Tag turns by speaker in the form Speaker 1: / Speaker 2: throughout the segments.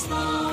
Speaker 1: Islam.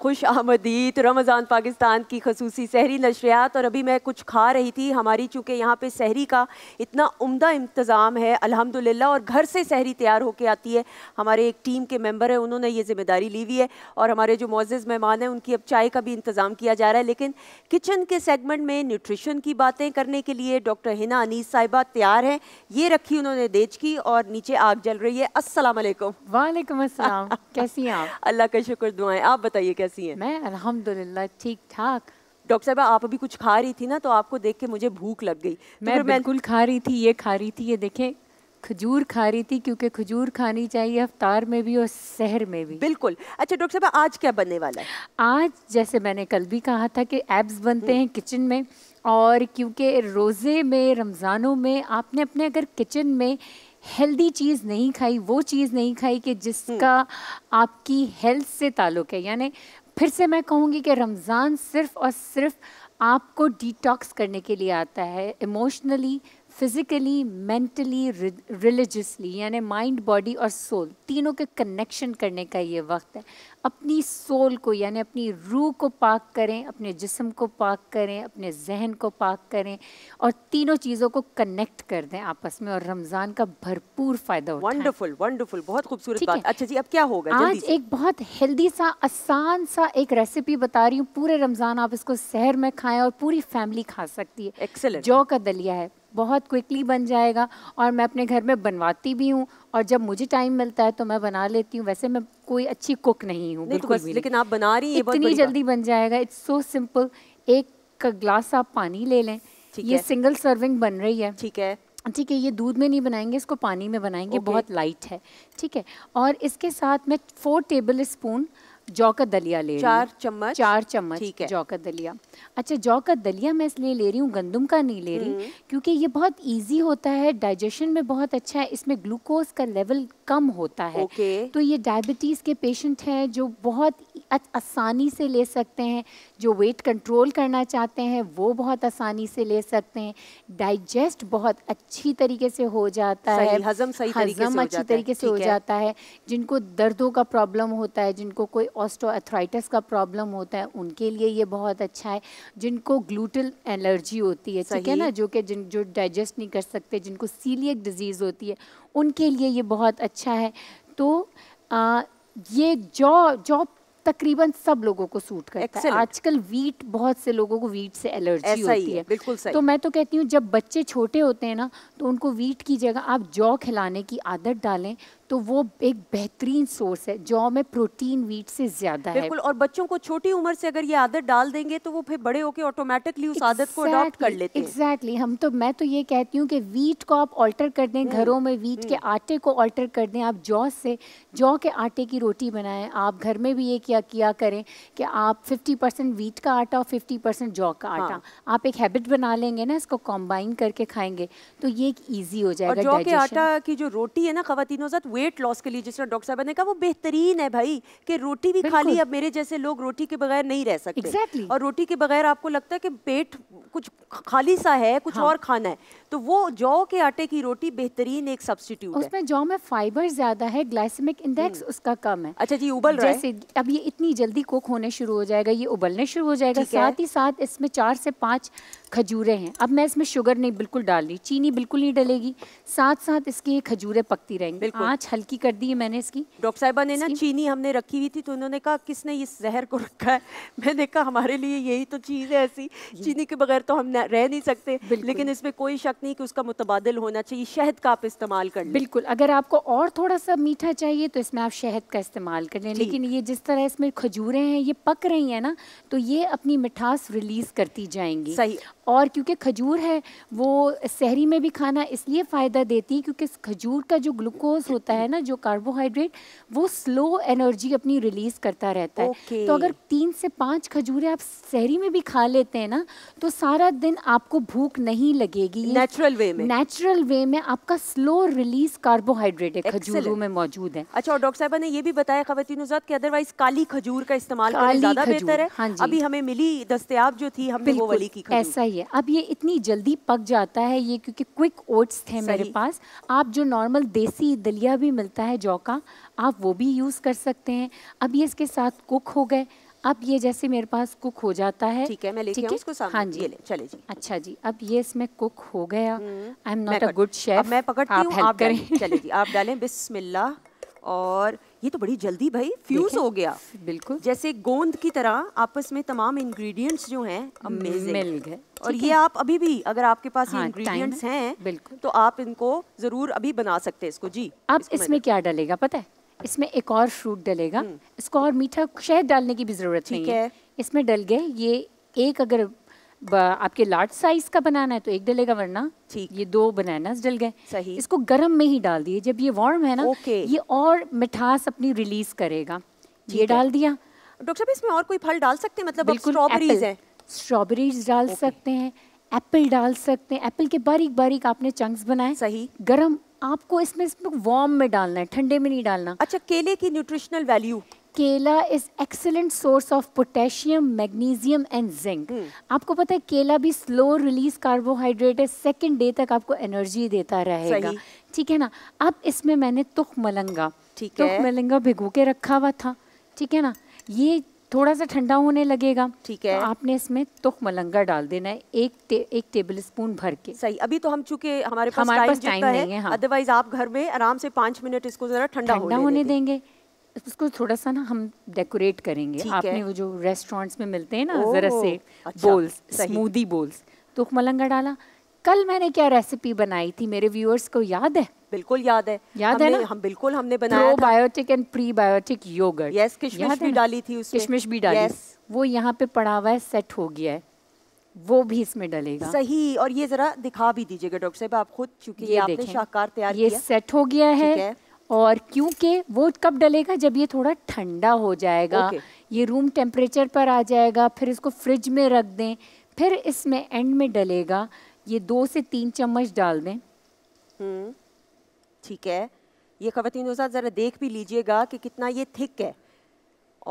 Speaker 2: खुश आमदीद रमज़ान पाकिस्तान की खसूसी शहरी नशरियात और अभी मैं कुछ खा रही थी हमारी चूँकि यहाँ पे शहरी का इतना उम्दा इंतज़ाम है अल्हम्दुलिल्लाह और घर से शहरी तैयार होकर आती है हमारे एक टीम के मेंबर हैं उन्होंने ये ज़िम्मेदारी ली हुई है और हमारे जो मोज़ मेहमान हैं उनकी अब चाय का भी इंतज़ाम किया जा रहा है लेकिन किचन के सेगमेंट में न्यूट्रिशन की बातें करने के लिए डॉक्टर हिना अनीस साहिबा तैयार हैं ये रखी उन्होंने देज की और नीचे आग जल रही है असलम वालेकुम कैसी हैं आप अल्लाह का शुक्र दुआएँ आप बताइए कैसी हैं मैं अल्हम्दुलिल्लाह ठीक ठाक डॉक्टर साहब आप अभी कुछ खा रही थी ना तो आपको देख के मुझे भूख लग गई तो मैं बिल्कुल
Speaker 1: खा रही थी ये खा रही थी ये देखें खजूर खा रही थी क्योंकि खजूर खानी चाहिए अफ्तार में भी और शहर में भी बिल्कुल अच्छा डॉक्टर साहब आज क्या बनने वाला है आज जैसे मैंने कल भी कहा था कि एब्स बनते हम्म। हैं किचन में और क्योंकि रोज़े में रमज़ानों में आपने अपने अगर किचन में हेल्दी चीज़ नहीं खाई वो चीज़ नहीं खाई कि जिसका हम्म। आपकी हेल्थ से ताल्लुक़ है यानी फिर से मैं कहूँगी कि रमज़ान सिर्फ़ और सिर्फ़ आपको डिटॉक्स करने के लिए आता है इमोशनली फिज़िकली मेंटली रिलीजसली यानी माइंड बॉडी और सोल तीनों के कनेक्शन करने का ये वक्त है अपनी सोल को यानी अपनी रूह को पाक करें अपने जिसम को पाक करें अपने जहन को पाक करें और तीनों चीज़ों को कनेक्ट कर दें आपस में और रमज़ान का भरपूर फ़ायदा हो वंडरफुल वंडरफुल बहुत खूबसूरत बात अच्छा जी अब क्या होगा आज एक बहुत हेल्दी सा आसान सा एक रेसिपी बता रही हूँ पूरे रमज़ान आप इसको शहर में खाएँ और पूरी फैमिली खा सकती है जौ का दलिया है बहुत क्विकली बन जाएगा और मैं अपने घर में बनवाती भी हूँ और जब मुझे टाइम मिलता है तो मैं बना लेती हूँ वैसे मैं कोई अच्छी कुक नहीं हूँ तो लेकिन आप बना रही हैं इतनी जल्दी बन जाएगा इट्स सो सिंपल एक ग्लास आप पानी ले लें ये सिंगल सर्विंग बन रही है ठीक है ठीक है ये दूध में नहीं बनाएंगे इसको पानी में बनाएंगे okay. बहुत लाइट है ठीक है और इसके साथ मैं फोर टेबल स्पून जौ का दलिया ले चार चम्मच चार चम्मच ठीक है जौ का दलिया अच्छा जौ का दलिया मैं इसलिए ले रही हूँ गंदम का नहीं ले रही हम्म। क्योंकि ये बहुत इजी होता है डाइजेशन में बहुत अच्छा है इसमें ग्लूकोज का लेवल कम होता है ओके। तो ये डायबिटीज़ के पेशेंट हैं जो बहुत आसानी से ले सकते हैं जो वेट कंट्रोल करना चाहते हैं वो बहुत आसानी से ले सकते हैं डाइजेस्ट बहुत अच्छी तरीके से हो जाता है हजम अच्छी तरीके से हो जाता है जिनको दर्दों का प्रॉब्लम होता है जिनको कोई ऑस्टोएथराइटिस का प्रॉब्लम होता है उनके लिए ये बहुत अच्छा है जिनको ग्लूटल एलर्जी होती है ठीक है ना जो कि जिन जो डाइजेस्ट नहीं कर सकते जिनको सीलियक डिजीज़ होती है उनके लिए ये बहुत अच्छा है तो आ, ये जॉ जॉ तकरीबन सब लोगों को सूट करता Excellent. है आजकल वीट बहुत से लोगों को वीट से एलर्जी होती है, है। बिल्कुल सही। तो मैं तो कहती हूँ जब बच्चे छोटे होते हैं ना तो उनको वीट की जगह आप जौ खिलाने की आदत डालें तो वो एक बेहतरीन सोर्स है जौ में प्रोटीन वीट से ज्यादा है बिल्कुल
Speaker 2: और बच्चों को छोटी उम्र से अगर ये आदत डाल देंगे तो वो फिर बड़े होकर ऑटोमेटिकली उस exactly, आदत को अडॉप्ट कर लेते हैं
Speaker 1: एग्जैक्टली exactly. हम तो मैं तो ये कहती हूँ कि वीट को आप ऑल्टर कर दें हम्म, घरों में वीट के हम्म। आटे को ऑल्टर कर दें आप जौ से जौ के आटे की रोटी बनाएं आप घर में भी ये किया किया करें कि आप फिफ्टी वीट का आटा और फिफ्टी जौ का आटा हाँ। आप एक हैबिट बना लेंगे ना इसको कॉम्बाइन करके खाएंगे तो ये एक ईजी हो जाएगा जौ के आटा
Speaker 2: की जो रोटी है ना खातिनों वेट लॉस के लिए जिस तरह डॉक्टर साहब ने कहा वो बेहतरीन है भाई कि रोटी भी खा ली अब मेरे जैसे लोग रोटी के बगैर नहीं रह सकते exactly. और रोटी के बगैर आपको लगता है कि पेट कुछ खाली सा है कुछ हाँ. और खाना है तो वो जौ के आटे की रोटी बेहतरीन एक सब्सटीट्यूट उसमें
Speaker 1: जौ में फाइबर ज्यादा है ग्लाइसमिक हम्म। इंडेक्स उसका कम है अच्छा जी उबल जैसे अब ये इतनी जल्दी कुक होने शुरू हो जाएगा ये उबलने शुरू हो जाएगा साथ ही साथ इसमें चार से पाँच खजूरें हैं अब मैं इसमें शुगर नहीं बिल्कुल डाल रही चीनी बिल्कुल नहीं डलेगी साथ साथ इसकी ये खजूरें पकती रहेंगी आँच हल्की कर दी है मैंने इसकी
Speaker 2: डॉक्टर साहिबा ने ना चीनी हमने रखी हुई थी तो उन्होंने कहा किसने इस जहर को रखा है मैंने कहा हमारे लिए यही तो चीज़ है ऐसी चीनी के बगैर तो हम रह नहीं सकते लेकिन इसमें कोई शक नहीं कि उसका मुतबादल होना चाहिए शहद का आप इस्तेमाल कर बिल्कुल
Speaker 1: अगर आपको और थोड़ा सा मीठा चाहिए तो इसमें आप शहद का इस्तेमाल कर लें लेकिन ये जिस तरह इसमें खजूरें हैं ये पक रही हैं ना तो ये अपनी मिठास रिलीज़ करती जाएंगी सही और क्योंकि खजूर है वो शहरी में भी खाना इसलिए फ़ायदा देती है क्योंकि खजूर का जो ग्लूकोज होता है ना जो कार्बोहाइड्रेट वो स्लो एनर्जी अपनी रिलीज़ करता रहता है okay. तो अगर तीन से पाँच खजूरें आप शहरी में भी खा लेते हैं ना तो सारा दिन आपको भूख नहीं लगेगी नेचुरल वे में नेचुरल वे में आपका स्लो रिलीज कार्बोहाइड्रेट है खजूरों में मौजूद है अच्छा और डॉक्टर
Speaker 2: साहब ने ये भी बताया खातिन कि अदरवाइज काली खजूर का इस्तेमाल ज़्यादा बेहतर है हाँ अभी हमें मिली दस्तियाब जो थी हमने वो वली की ऐसा
Speaker 1: ही चलिए अब ये इतनी जल्दी पक जाता है ये क्योंकि क्विक ओट्स थे मेरे पास आप जो नॉर्मल देसी दलिया भी मिलता है जौ का आप वो भी यूज़ कर सकते हैं अब ये इसके साथ कुक हो गए अब ये जैसे मेरे पास कुक हो जाता है ठीक है मैं लेके इसको सामने हाँ जी ले चले जी अच्छा जी अब ये इसमें कुक हो गया I am not a good chef मैं पकड़ती हूँ आप, आप करें चले जी आप डालें बिस्मिल्लाह और
Speaker 2: ये तो बड़ी जल्दी भाई फ्यूज हो गया बिल्कुल जैसे गोंद की तरह आपस में तमाम इंग्रेडिएंट्स जो हैं अमेजिंग मिल गए और ये आप अभी भी अगर आपके पास हाँ, इंग्रेडिएंट्स हैं बिल्कुल तो आप इनको जरूर अभी बना सकते हैं इसको जी अब इसमें
Speaker 1: क्या डालेगा पता है इसमें एक और फ्रूट डलेगा हम्म। इसको और मीठा शहद डालने की भी जरूरत नहीं है इसमें डल गए ये एक अगर आपके लार्ज साइज का बनाना है तो एक डलेगा वरना ठीक ये दो बनाना डल गए सही इसको गर्म में ही डाल दिए जब ये वार्म है ना ओके ये और मिठास अपनी रिलीज करेगा ये डाल दिया
Speaker 2: डॉक्टर साहब इसमें और कोई फल डाल सकते हैं मतलब स्ट्रॉबेरीज है
Speaker 1: स्ट्रॉबेरीज डाल सकते हैं एप्पल डाल सकते हैं एप्पल के बारीक बारीक आपने चंक्स बनाए सही गर्म आपको इसमें इसमें वार्म में डालना है ठंडे में नहीं डालना अच्छा केले की न्यूट्रिशनल वैल्यू केला is excellent source of potassium magnesium and zinc आपको पता है केला भी स्लो रिलीज कार्बोहाइड्रेट है सेकेंड डे तक आपको एनर्जी देता रहेगा ठीक है ना अब इसमें मैंने तुख मलंगा ठीक है तुख मलंगा भिगो के रखा हुआ था ठीक है ना ये थोड़ा सा ठंडा होने लगेगा ठीक है तो आपने इसमें तुख मलंगा डाल देना है एक टे, एक टेबल स्पून भर के सही अभी तो हम चुके
Speaker 2: हमारे पास हमारे पास टाइम नहीं है अदरवाइज हाँ। आप घर में आराम से पांच मिनट इसको जरा ठंडा होने
Speaker 1: देंगे इसको थोड़ा सा ना हम डेकोरेट करेंगे आपने वो जो रेस्टोरेंट्स में मिलते हैं ना ज़रा से अच्छा, बोल्स स्मूदी बोल्स तो मलंगा डाला कल मैंने क्या रेसिपी बनाई थी मेरे व्यूअर्स को याद है बिल्कुल याद है याद है ना हम बिल्कुल हमने बनाया probiotic and prebiotic yogurt yes किशमिश भी डाली थी उसमें किशमिश भी डाली yes. वो यहाँ पे पड़ा हुआ है सेट हो गया है वो भी इसमें डलेगा सही और
Speaker 2: ये जरा दिखा भी दीजिएगा डॉक्टर साहब आप
Speaker 1: खुद चूंकि ये आपने शाहकार तैयार किया ये सेट हो गया है और क्योंकि वो कब डलेगा जब ये थोड़ा ठंडा हो जाएगा okay. ये रूम टेम्परेचर पर आ जाएगा फिर इसको फ्रिज में रख दें फिर इसमें एंड में डलेगा ये दो से तीन चम्मच डाल दें
Speaker 2: हम्म, ठीक है ये खातिन ज़रा देख
Speaker 1: भी लीजिएगा
Speaker 2: कि कितना ये थिक है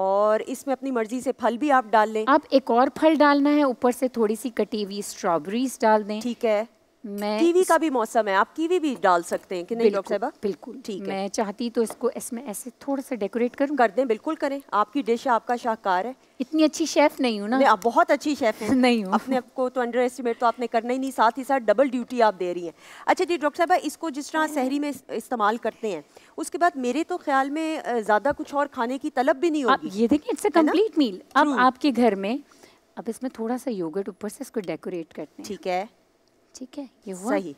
Speaker 2: और इसमें अपनी मर्जी से फल भी आप डाल लें
Speaker 1: आप एक और फल डालना है ऊपर से थोड़ी सी कटी हुई स्ट्रॉबेरीज डाल दें ठीक है मैं कीवी का भी
Speaker 2: मौसम है आप कीवी भी डाल सकते हैं कि नहीं डॉक्टर साहब
Speaker 1: बिल्कुल ठीक है मैं चाहती तो इसको इसमें ऐसे थोड़ा सा डेकोरेट करूं कर दें बिल्कुल करें आपकी डिश आपका शाहकार है इतनी अच्छी शेफ नहीं हूँ ना मैं आप
Speaker 2: बहुत अच्छी शेफ हैं नहीं हूं। अपने आपको तो अंडर एस्टिमेट तो आपने करना ही नहीं साथ ही साथ डबल ड्यूटी आप दे रही हैं अच्छा जी डॉक्टर साहब इसको जिस तरह शहरी में इस्तेमाल करते हैं उसके बाद मेरे तो ख्याल में ज़्यादा कुछ और खाने की तलब भी नहीं होगी ये
Speaker 1: देखिए इट्स अ कंप्लीट मील अब आपके घर में अब इसमें थोड़ा सा योगर्ट ऊपर से इसको डेकोरेट करते हैं ठीक है ठीक है ये हुआ सही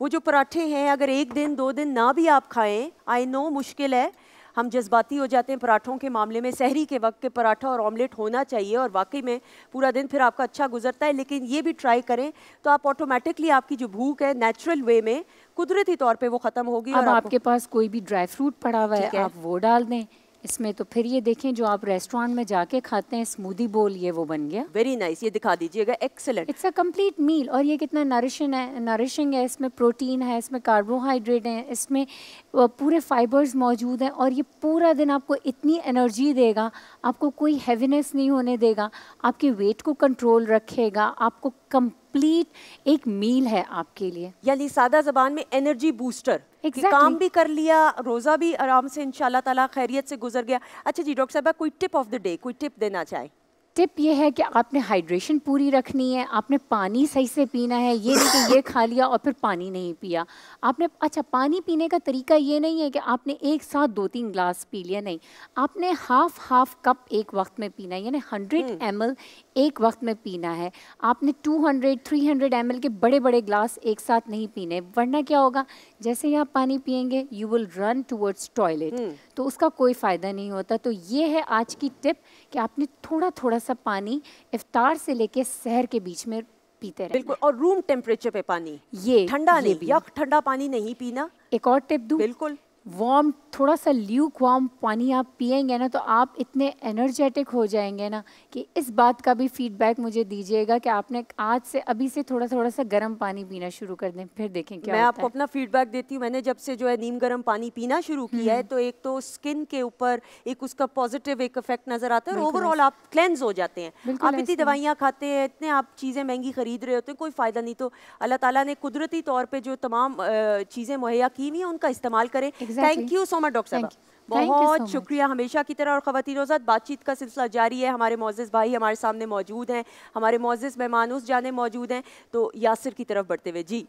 Speaker 1: वो
Speaker 2: जो पराठे हैं अगर एक दिन दो दिन ना भी आप खाएं आई नो मुश्किल है हम जज्बाती हो जाते हैं पराठों के मामले में शहरी के वक्त के पराठा और ऑमलेट होना चाहिए और वाकई में पूरा दिन फिर आपका अच्छा गुजरता है लेकिन ये भी ट्राई करें तो आप ऑटोमेटिकली आपकी जो भूख है नेचुरल वे में कुदरती तौर पे वो ख़त्म होगी अब और आपके
Speaker 1: पास कोई भी ड्राई फ्रूट पड़ा हुआ है आप वो डाल दें इसमें तो फिर ये देखें जो आप रेस्टोरेंट में जाके खाते हैं स्मूदी बोल ये वो बन गया वेरी नाइस nice, ये दिखा दीजिएगा excellent it's a complete meal और ये कितना नरिशन है नरिशिंग है इसमें प्रोटीन है इसमें कार्बोहाइड्रेट है इसमें पूरे फाइबर्स मौजूद हैं और ये पूरा दिन आपको इतनी एनर्जी देगा आपको कोई हैवीनेस नहीं होने देगा आपके वेट को कंट्रोल रखेगा आपको कंप्लीट एक मील है आपके लिए यानी
Speaker 2: सादा जबान में एनर्जी बूस्टर exactly. काम भी कर लिया रोज़ा भी आराम से इनशाला ताला खैरियत से गुजर गया अच्छा जी डॉक्टर साहब कोई टिप ऑफ द डे कोई टिप देना चाहे
Speaker 1: टिप ये है कि आपने हाइड्रेशन पूरी रखनी है आपने पानी सही से पीना है ये नहीं कि ये खा लिया और फिर पानी नहीं पिया आपने अच्छा पानी पीने का तरीका ये नहीं है कि आपने एक साथ दो तीन ग्लास पी लिया नहीं आपने हाफ हाफ कप एक वक्त में पीना है यानी हंड्रेड एम एक वक्त में पीना है आपने 200 300 ml के बड़े बड़े ग्लास एक साथ नहीं पीने वरना क्या होगा जैसे ही आप पानी पियेंगे you will run towards toilet तो उसका कोई फ़ायदा नहीं होता तो ये है आज की टिप कि आपने थोड़ा थोड़ा सा पानी इफ्तार से लेके शहर के बीच में पीते रहे बिल्कुल और रूम टेम्परेचर पे पानी ये ठंडा नहीं ठंडा पानी नहीं पीना एक और टिप दू बिल्कुल वार्म थोड़ा सा ल्यूक वार्म पानी आप पियेंगे ना तो आप इतने एनर्जेटिक हो जाएंगे ना कि इस बात का भी फीडबैक मुझे दीजिएगा कि आपने आज से अभी से थोड़ा थोड़ा सा गर्म पानी पीना शुरू कर दें फिर देखें क्या मैं आपको
Speaker 2: अपना फीडबैक देती हूँ मैंने जब से जो है नीम गर्म पानी पीना शुरू किया है हम्म। तो एक तो स्किन के ऊपर एक उसका पॉजिटिव एक इफेक्ट नजर आता है और ओवरऑल आप क्लेंज हो जाते हैं आप इतनी दवाइयाँ खाते हैं इतने आप चीज़ें महंगी खरीद रहे होते हैं कोई फ़ायदा नहीं तो अल्लाह तला ने कुदरती तौर पर जो तमाम चीज़ें मुहैया की हुई हैं उनका इस्तेमाल करें thank you so much doctor बहुत so शुक्रिया हमेशा की तरह और ख़वान रोजा बातचीत का सिलसिला जारी है हमारे मोजिज़ भाई हमारे सामने मौजूद हैं हमारे मोजिज़ मेहमान उस जाने मौजूद हैं तो यासिर की तरफ बढ़ते हुए जी